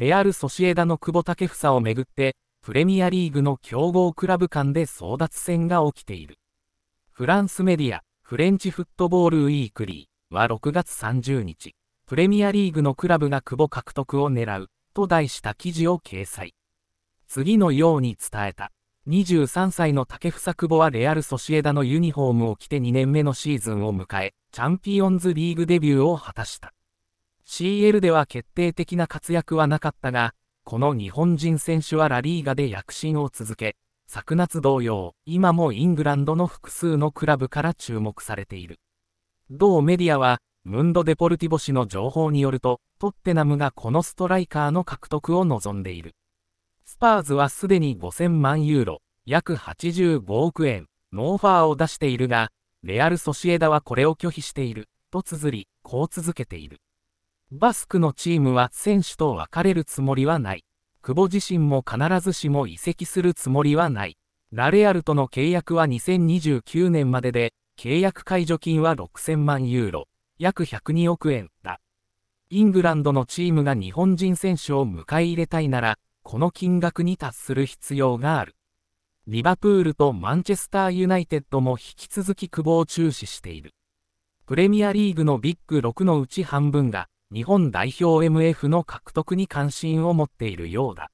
レアル・ソシエダの久保建英をめぐって、プレミアリーグの強豪クラブ間で争奪戦が起きている。フランスメディア、フレンチフットボールウィークリーは6月30日、プレミアリーグのクラブが久保獲得を狙うと題した記事を掲載。次のように伝えた。23歳の竹房久保はレアル・ソシエダのユニフォームを着て2年目のシーズンを迎え、チャンピオンズリーグデビューを果たした。CL では決定的な活躍はなかったが、この日本人選手はラリーガで躍進を続け、昨夏同様、今もイングランドの複数のクラブから注目されている。同メディアは、ムンド・デポルティボ氏の情報によると、トッテナムがこのストライカーの獲得を望んでいる。スパーズはすでに5000万ユーロ、約85億円、のオファーを出しているが、レアル・ソシエダはこれを拒否している、と綴り、こう続けている。バスクのチームは選手と別れるつもりはない。久保自身も必ずしも移籍するつもりはない。ラレアルとの契約は2029年までで、契約解除金は6000万ユーロ、約102億円だ。イングランドのチームが日本人選手を迎え入れたいなら、この金額に達する必要がある。リバプールとマンチェスターユナイテッドも引き続き久保を注視している。プレミアリーグのビッグ6のうち半分が、日本代表 MF の獲得に関心を持っているようだ。